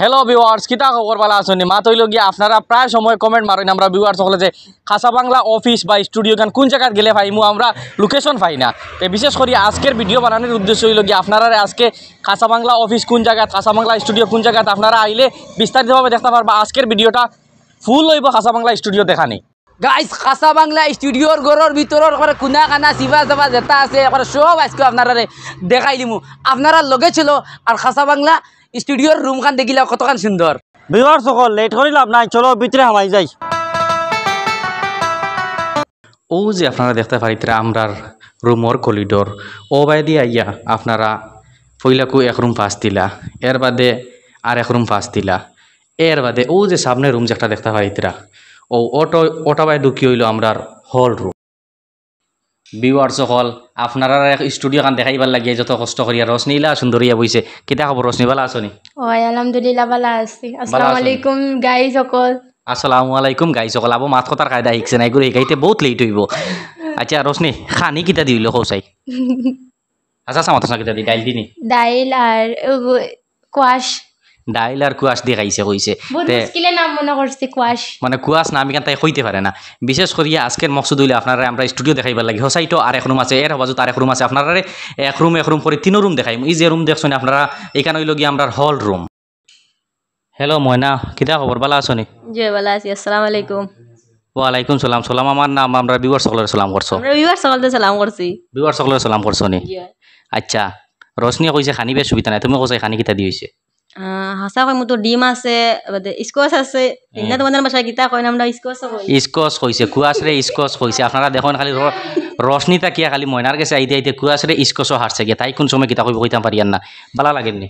Hello viewers কিতা খবর পালা আসুন মাত হইল গিয়ে আপনারা প্রায় সময় কমেন্ট মারেন আমরা ভিওয়ার্স সকলে যে খাসা বাংলা অফিস বা স্টুডিও গান কোন জায়গায় গেলে পাইমু আমরা লোকেশন পাই না তো বিশেষ করে আজকের ভিডিও বানানোর উদ্দেশ্য হইল গিয়ে আপনারা আজকে খাসা বাংলা অফিস কোন জায়গা খাসা বাংলা স্টুডিও কোন জায়গায় আপনারা আইলে বিস্তারিতভাবে দেখতে পারবা আজকের ভিডিওটা ফুল হইব খাসা বাংলা স্টুডিও দেখানি গাইজ খাসা বাংলা স্টুডিওর ঘরের ভিতর করে কোনা কানা চিবা চাবা যেটা আছে সব আজকে আপনারা দেখাই দিমু আপনারা লগে ছিল আর খাসা বাংলা স্টুডিওর রুম রুমখান দেখিলা কতখান সুন্দর বিহার সকল লেট করে লাভ নাই চলো ভিতরে হামাই যাই ও যে আপনারা দেখতে পারিতে আমরার রুমর কলিডোর ও বাইদি আইয়া আপনারা পইলাকু এক রুম ফাঁস দিলা এর বাদে আর এক রুম ফাঁস দিলা এর বাদে ও যে সামনে রুম যে একটা দেখতে পাইতরা ও অটো অটো বাই ঢুকি হইল আমরার হল রুম ভিউয়ার্স সকল আপনারা স্টুডিও খান দেখাইবার লাগিয়ে যত কষ্ট করি আর রশ্মিলা সুন্দরিয়া বইছে কিতা খবর রশ্মি ভালো আসনি ওই আলহামদুলিল্লাহ ভালো আছি আসসালামু আলাইকুম গাইস সকল আসসালামু আলাইকুম গাইস সকল আবো মাত কথার কায়দা শিখছে নাই করে গাইতে বহুত লেট হইব আচ্ছা রশ্মি খানি কিতা দিইল কৌসাই আচ্ছা সামাতো আচ্ছা, না কিতা দি ডাইল দিনি ডাইল আর কোয়াশ ডাইল আর কুয়াশ দিয়ে খাইছে কইছে মানে কুয়াশ না আমি কেন তাই কইতে পারে না বিশেষ করি আজকের মকসুদ হইলে আপনারা আমরা স্টুডিও দেখাইবার লাগে হসাইটো আর এক রুম আছে এর হবাজত আর এক রুম আছে আপনারা এক রুম এক রুম করে তিন রুম দেখাই এই যে রুম দেখছেন আপনারা এখানে হইল গিয়ে আমরা হল রুম হ্যালো ময়না কিতা খবর ভালো আছো নি জয় ভালো আছি আসসালামু আলাইকুম ওয়ালাইকুম সালাম সালাম আমার নাম আমরা বিবর সকলের সালাম করছো বিবর সকলের সালাম করছি বিবর সকলের সালাম করছো নি আচ্ছা রশনিয়া কইছে খানি বেশ সুবিধা নাই তুমি কইছে খানি কিতা দিয়েছে হাঁসাক মোৰতো ডিম আছে স্কচ আছে তিনটা তোমাদের ভাষায় কিতা কয় নাম স্কচ স্কচ কইছে কুৱাচৰে স্কচ কইছে আপোনাৰ দেখোন খালি রশনি তাকিয়া খালি মইনাৰ গেছে আইতে আইতে কুয়াশরে স্কচ হারছে গিয়ে তাই কোন সময় গীতা কইব কইতাম পারিয়ান না ভালো লাগেননি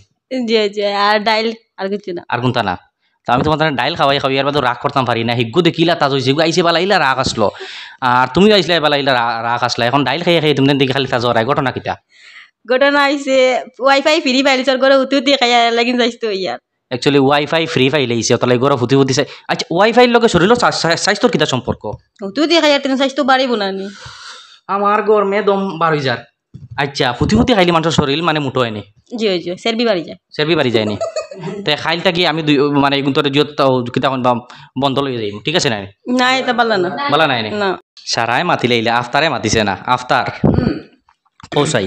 জি জি দাইল আৰু আর কিছু না আর কোনটা না তো আমি তোমার ডাইল খাওয়াই খাওয়াই আর রাগ করতাম পারি না হিগু দেখিলা তাজ হয়েছে আইসে বালাইলা রাগ আসলো তুমিও আহিছিলা আইসলে আহিলা রাগ আসলা এখন দাইল খাই খাই তুমি দেখি খালি তাজ ঘটনা কিতা ঘটনা হয়েছে ওয়াইফাই ফ্রি পাইলে তোর ঘরে উঠু দিয়ে খাই লাগিন যাইস তো ইয়ার একচুয়ালি ওয়াইফাই ফ্রি পাইলে ইসে তাহলে ঘরে ফুটি ফুটি চাই আচ্ছা ওয়াইফাইর লগে শরীরের স্বাস্থ্যর কিটা সম্পর্ক উঠু দিয়ে খাই তেন স্বাস্থ্য বাড়িব না নি আমার ঘর মে দম বাড়ি যার আচ্ছা ফুটি ফুটি খাইলে মানুষের শরীর মানে মোটো হয়নি জি জি সেরবি বাড়ি যায় সেরবি বাড়ি যায়নি তে খাইল থাকি আমি দুই মানে তোর জিওত কিতা বন্ধ লৈ যাইম ঠিক আছে নাই নাই এটা বালা না বালা নাই না সারায় মাতিলে আফতারে মাতিছে না আফতার ও সাই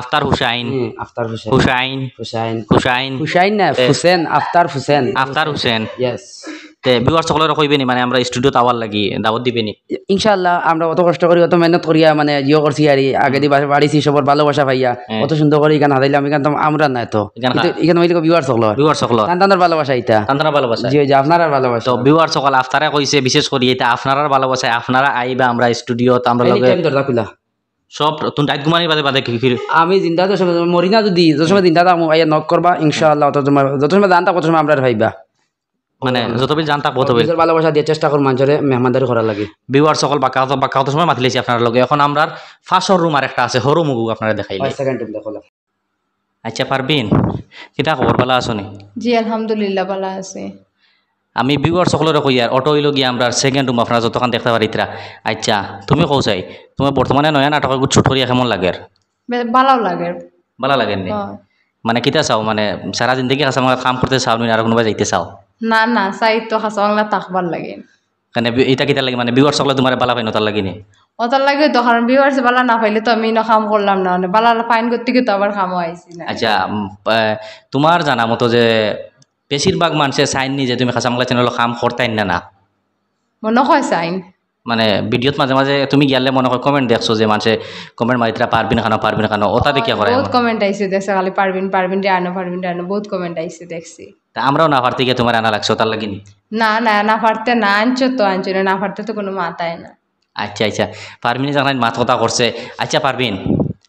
আফতার হুসাইন আফতার হুসাইন হুসাইন হুসাইন হুসাইন না হুসেন আফতার হুসেন আফতার হুসেন ইয়েস তে ভিউয়ার সকলের কইবেনি মানে আমরা স্টুডিওতে লাগি দাওয়াত দিবেনি ইনশাআল্লাহ আমরা অত কষ্ট করি অত মেহনত করিয়া মানে জিও করছি আর আগে দি বাড়িছি ভালোবাসা ভাইয়া হ্যাঁ। অত সুন্দর করে গান আমি এখান তো আমরা না তো এখানে হইলে ভিউয়ার সকল ভিউয়ার সকল তান্তানোর ভালোবাসা এটা তান্তানোর ভালোবাসা জি যে আপনার ভালোবাসা তো সকল কইছে বিশেষ করে এটা আপনার ভালোবাসা আপনারা আইবা আমরা স্টুডিওতে আমরা লগে সব তুমি ডাক গুমানি বাদে বাদে আমি জিন্দা তো সময় মরি না যদি যত সময় জিন্দা দাম আইয়া নক করবা ইনশাআল্লাহ তত তোমার যত সময় জানতা কত সময় আমরা ভাইবা মানে যত বেশি জানতা কত বেশি ভালোবাসা দিয়ে চেষ্টা করুন মানুষের মেহমানদারি করার লাগে ভিউয়ার সকল বা বাক্কা বা কত সময় মাতিলেছি আপনার লগে এখন আমরার ফাঁসর রুম আর একটা আছে হরু মুগু আপনারা দেখাই আচ্ছা পারবিন কিতা খবর ভালো আছো নি জি আলহামদুলিল্লাহ ভালো আছে আমি বিউয়ার সকলের কই আর অটো হইল গিয়ে আমরা সেকেন্ড রুম আপনারা যতক্ষণ দেখতে পারি ইতরা আচ্ছা তুমি কৌ চাই তুমি বর্তমানে নয়া নাটক ছুট করিয়া কেমন লাগে ভালো লাগে ভালো লাগে নি মানে কিতা চাও মানে সারা জিন্দগি খাসা মাঙ্গা কাম করতে চাও নি আর কোনোবা যাইতে চাও না না চাই তো খাসা মাঙ্গলা তাকবার লাগে মানে এটা কিতা লাগে মানে বিউয়ার সকলে তোমার বালা পাইনো তার লাগে নি ওটার লাগে তো কারণ ভিউয়ার্স বালা না পাইলে তো আমি ন কাম করলাম না মানে বালা ফাইন করতে গিয়ে তো আবার কামও আইছি না আচ্ছা তোমার জানা মতো যে বেশিরভাগ মানুষের সাইন নিয়ে যে তুমি খাসামলা চ্যানেল কাম করতাই না না মনে হয় সাইন মানে ভিডিওত মাঝে মাঝে তুমি গেলে মনে হয় কমেন্ট দেখছো যে মানুষে কমেন্ট মারিতরা পারবিন খানো পারবিন খানো ওটা দেখিয়া করে বহুত কমেন্ট আইছে দেখছে খালি পারবিন পারবিন রে আনো পারবিন রে আনো বহুত কমেন্ট আইছে দেখছি তা আমরাও না পারতে গিয়ে তোমার আনা লাগছো তার লাগিনি না না না পারতে না আনছো তো আনছো না না পারতে তো কোনো মাথায় না আচ্ছা আচ্ছা পারবিনে যখন মাত কথা করছে আচ্ছা পারবিন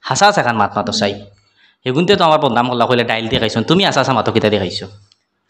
হাসা আছে খান মাত মাতো চাই সেগুনতে তো আমার বদনাম করলা কইলে ডাইল দিয়ে খাইছো তুমি আসা আসা মাতো কিতা দিয়ে খাইছো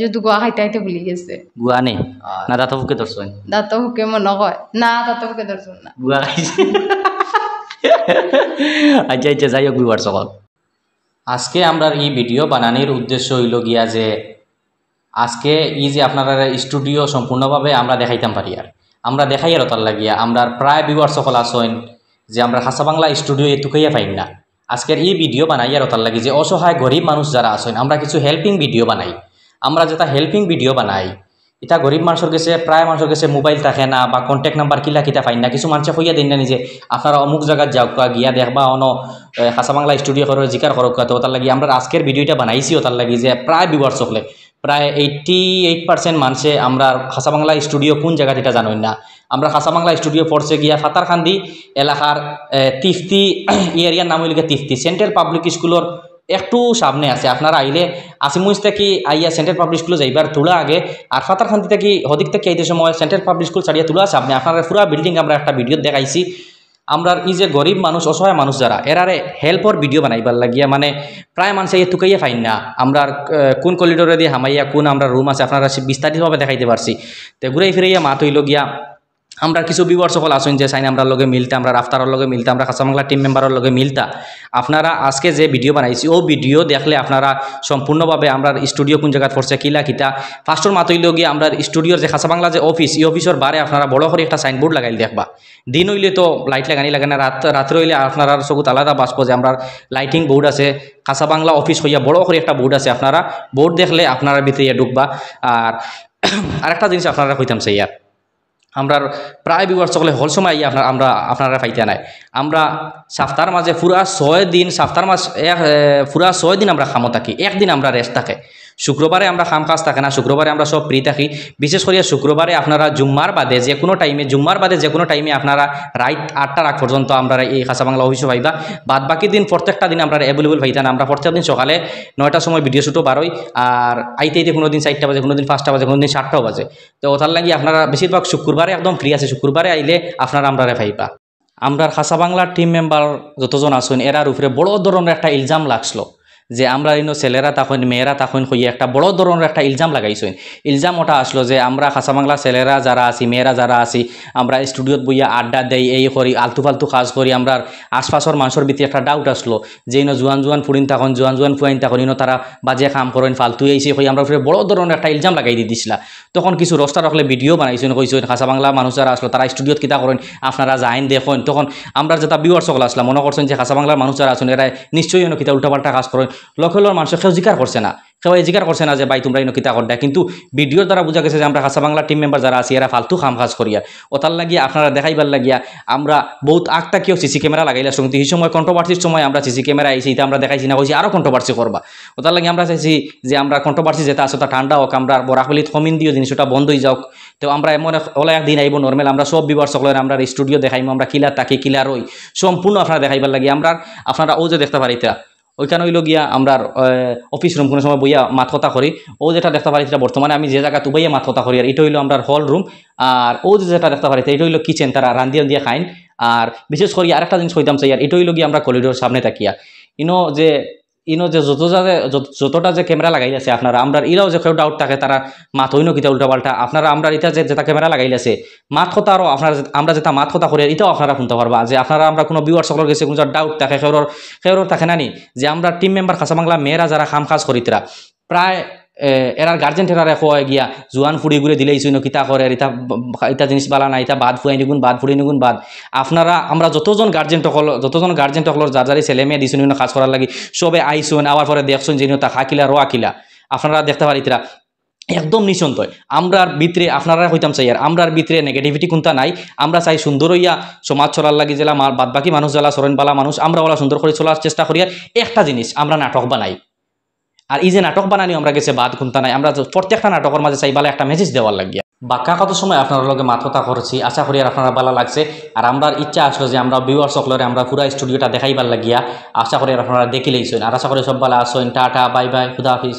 যদি খাইতে খাইতে ভুলি গেছে নেই না দাঁত ফুকে ধরছেন দাঁত মনে কয় না দাঁত ফুকে ধরছেন না খাইছে আচ্ছা আচ্ছা যাই হোক বিবার সকল আজকে আমরা এই ভিডিও বানানির উদ্দেশ্য হইল গিয়া যে আজকে ই যে আপনারা স্টুডিও সম্পূর্ণভাবে আমরা দেখাইতাম পারি আর আমরা দেখাই আর তার লাগিয়া আমরা প্রায় বিবার সকল আসইন যে আমরা হাসা বাংলা স্টুডিও এতুকাইয়া পাইন না আজকের এই ভিডিও বানাই আর তার লাগে যে অসহায় গরিব মানুষ যারা আসেন আমরা কিছু হেল্পিং ভিডিও বানাই আমরা যেটা হেল্পিং ভিডিও বানাই এটা গরিব মানুষের কাছে প্রায় মানুষের কাছে মোবাইল থাকে না বা কন্ট্যাক্ট নাম্বার কিলা কিতা পাই না কিছু মানুষে হইয়া দিন না নিজে আপনারা অমুক জায়গায় যাওক গিয়া দেখবা অন খাসা বাংলা স্টুডিও করার জিকার করক তো তার লাগি আমরা আজকের ভিডিওটা বানাইছিও তার লাগি যে প্রায় ভিউয়ার্স হলে প্রায় এইট্টি এইট পার্সেন্ট মানুষে আমরা খাসা বাংলা স্টুডিও কোন জায়গা এটা জানোই না আমরা খাসা বাংলা স্টুডিও পড়ছে গিয়া ফাতারখান্দি এলাকার তিফতি এরিয়ার নাম হইলে তিফতি সেন্ট্রাল পাবলিক স্কুলের একটু সামনে আছে আপনারা আইলে আসিমুজ থেকে আইয়া সেন্ট্রাল পাবলিক স্কুলে যাইবার তুলা আগে আর ফাতারখান্তি থেকে হদিক থেকে আইতে সময় সেন্ট্রাল পাবলিক স্কুল ছাড়িয়ে তুলা সামনে আপনারা পুরা বিল্ডিং আমরা একটা ভিডিও দেখাইছি আমরা ই যে গরিব মানুষ অসহায় মানুষ যারা এরারে হেল্পর ভিডিও বানাইবার লাগিয়া মানে প্রায় মানুষে ইয়ে তুকাইয়া ফাইন না আমরা কোন কলিডোরে দিয়ে হামাইয়া কোন আমরা রুম আছে আপনারা বিস্তারিতভাবে দেখাইতে পারছি তো ঘুরে ফিরাইয়া মাত হইল গিয়া আমরা কিছু বিবর সকল আসুন যে সাইন আমরা লগে মিলতা আমরা রাফতারের লগে মিলতা আমরা খাসামাংলা টিম মেম্বারের লগে মিলতা আপনারা আজকে যে ভিডিও বানাইছি ও ভিডিও দেখলে আপনারা সম্পূর্ণভাবে আমরা স্টুডিও কোন জায়গায় পড়ছে কিলা কিতা ফার্স্টর মাতইল গিয়ে আমরা স্টুডিওর যে খাসামাংলা যে অফিস এই অফিসের বারে আপনারা বড় করে একটা সাইনবোর্ড লাগাইলে দেখবা দিন হইলে তো লাইট লাগানি লাগে না রাত রাত্রে হইলে আপনারা চকুত আলাদা বাসব যে আমরা লাইটিং বোর্ড আছে খাসাবাংলা অফিস হইয়া বড় করে একটা বোর্ড আছে আপনারা বোর্ড দেখলে আপনারা ভিতরে ঢুকবা আর আরেকটা জিনিস আপনারা কইতাম সে ইয়ার আমরা প্রায় বিবার সকলে হল সময় আপনার আমরা আপনারা পাইতে নাই আমরা সাপ্তাহের মাঝে পুরা ছয় দিন সাপ্তাহের মাস এক পুরা ছয় দিন আমরা খামো থাকি একদিন আমরা রেস্ট থাকে শুক্রবারে আমরা খাম কাজ থাকে না শুক্রবারে আমরা সব ফ্রি থাকি বিশেষ করে শুক্রবারে আপনারা জুম্মার বাদে যে কোনো টাইমে জুম্মার বাদে যে কোনো টাইমে আপনারা রাইট আটটার আগ পর্যন্ত আমরা এই খাসা বাংলা অফিসে ভাইবা বাদ বাকি দিন প্রত্যেকটা দিন আমরা অ্যাভেলেবল না আমরা প্রত্যেক দিন সকালে নয়টার সময় ভিডিও শুটও বারোই আর আইতে আইতে কোনো দিন চারটা বাজে কোনো দিন পাঁচটা বাজে কোনো দিন সাতটাও বাজে তো ওটার লাগি আপনারা বেশিরভাগ শুক্রবারে একদম ফ্রি আছে শুক্রবারে আইলে আপনারা আমরা ভাইবা আমরা খাসা বাংলার টিম মেম্বার যতজন আসুন এরার উপরে বড় ধরনের একটা ইলজাম লাগছিল যে আমরা ইনো ছেলেরা তখন মেয়েরা তখন হই একটা বড় ধরনের একটা ইলজাম লাগাইছেন ইলজাম ওটা আসলো যে আমরা খাসা বাংলা ছেলেরা যারা আছি মেয়েরা যারা আছি আমরা স্টুডিওত বইয়া আড্ডা দেই এই করি আলতু ফালতু কাজ করি আমরা আশপাশের মানুষের বৃত্তি একটা ডাউট আসলো যে ইনো জোয়ান জোয়ান ফুড়িন তখন জোয়ান জোয়ান ফুয়াইন তখন ইনো তারা বাজে কাম করেন ফালতু এইছে হই আমরা ফিরে বড় ধরনের একটা ইলজাম লাগাই দিয়ে দিছিলা তখন কিছু রস্তা রাখলে ভিডিও বানাইছেন কইছেন খাসা বাংলা মানুষ যারা আসলো তারা স্টুডিওত কিতা করেন আপনারা যাইন দেখেন তখন আমরা যেটা বিওয়ার সকল আসলাম মনে করছেন যে খাসা বাংলার মানুষ যারা আছেন এরা নিশ্চয়ই ইনো কিতা উল্টাপাল্টা কাজ করেন লক্ষ লক্ষ মানুষের কেউ জিকার করছে না কেউ জিকার করছে না যে ভাই তোমরা ইনো কিতা দেয় কিন্তু ভিডিওর দ্বারা বোঝা গেছে যে আমরা হাসা বাংলা টিম মেম্বার যারা আছি এরা ফালতু খাম খাস করিয়া ওতার লাগিয়ে আপনারা দেখাইবার লাগিয়া আমরা বহুত আগটা কেউ সিসি ক্যামেরা লাগাইলা শুনতে এই সময় কন্ট্রোভার্সির সময় আমরা সিসি ক্যামেরা আইসি এটা আমরা দেখাইছি না কইছি আরও কন্ট্রোভার্সি করবা ওতার লাগে আমরা চাইছি যে আমরা কন্ট্রোভার্সি যেটা আছে ওটা ঠান্ডা হোক আমরা বরাক বলি থমিন দিও জিনিসটা বন্ধই যাওক তো আমরা এমন ওলা একদিন আইব নর্মেল আমরা সব বিবার সকলে আমরা স্টুডিও দেখাইমো আমরা কিলার তাকে কিলার ওই সম্পূর্ণ আপনারা দেখাইবার লাগে আমরা আপনারা ও যে দেখতে পারিতা ওইখানে হইল গিয়া আমরা অফিস রুম কোনো সময় বইয়া কথা করি ও যেটা দেখতে পারি সেটা বর্তমানে আমি যে জায়গা তুবাইয়া কথা করি আর এটা হইলো আমরা হল রুম আর ও যেটা দেখতে পারি এটা হইলো কিচেন তারা রান্ধিয়া দিয়ে খাইন আর বিশেষ করি আরেকটা জিনিস হইতাম চাই আর এটা হইলো গিয়ে আমরা করিডোর সামনে তাকিয়া ইনো যে ইনো যে যত যতটা যে ক্যামেরা লাগাইলাছে আপনারা আমরা ইরাও যে কেউ ডাউট থাকে তারা মাত হইনো কিতা উল্টাপাল্টা আপনারা আমরা ইটা যে যেটা ক্যামেরা লাগাইলাছে মাত কথা আরও আপনারা আমরা যেটা মাত কথা করে এটাও আপনারা শুনতে পারবা যে আপনারা আমরা কোনো ভিউয়ার সকল গেছে কোনো ডাউট থাকে সেওর সেওর থাকে নানি যে আমরা টিম মেম্বার খাসা বাংলা মেয়েরা যারা খাম খাস করিতরা প্রায় এরার গার্জেন ঠেরারে হয় গিয়া জোয়ান ফুড়ি ঘুরে দিলে ইসুইন কিতা করে ইতা ইতা জিনিস বালা না ইতা বাদ ফুয়াই নিগুন বাদ ফুড়ি নিগুন বাদ আপনারা আমরা যতজন গার্জেন টকল যতজন গার্জেন টকলর যার যারি ছেলে মেয়ে দিছুন কাজ করার লাগি সবে আইসুন আবার পরে দেখছুন যিনি তা খাকিলা রোয়া কিলা আপনারা দেখতে তিরা একদম নিঃসন্তয় আমরার ভিতরে আপনারা হইতাম চাই আর আমরার ভিতরে নেগেটিভিটি কোনটা নাই আমরা চাই সুন্দর হইয়া সমাজ চলার লাগি জেলা বাদ বাকি মানুষ জেলা বালা মানুষ আমরা ওলা সুন্দর করে চলার চেষ্টা করি একটা জিনিস আমরা নাটক বানাই আর এই যে নাটক বানানি আমরা গেছে বাদ ঘুমতা নাই আমরা প্রত্যেকটা নাটকের মাঝে চাইবালে একটা মেসেজ দেওয়ার লাগিয়া বাক্যা কত সময় আপনার লগে মাথা করছি আশা করি আর আপনারা ভালো লাগছে আর আমার ইচ্ছা আসলো যে আমরা ভিউয়ার সকলের আমরা পুরা স্টুডিওটা দেখাইবার লাগিয়া আশা করি আপনারা দেখিলেই লইছেন আর আশা করি সব ভালো আসেন টাটা বাই বাই খুদা হাফিজ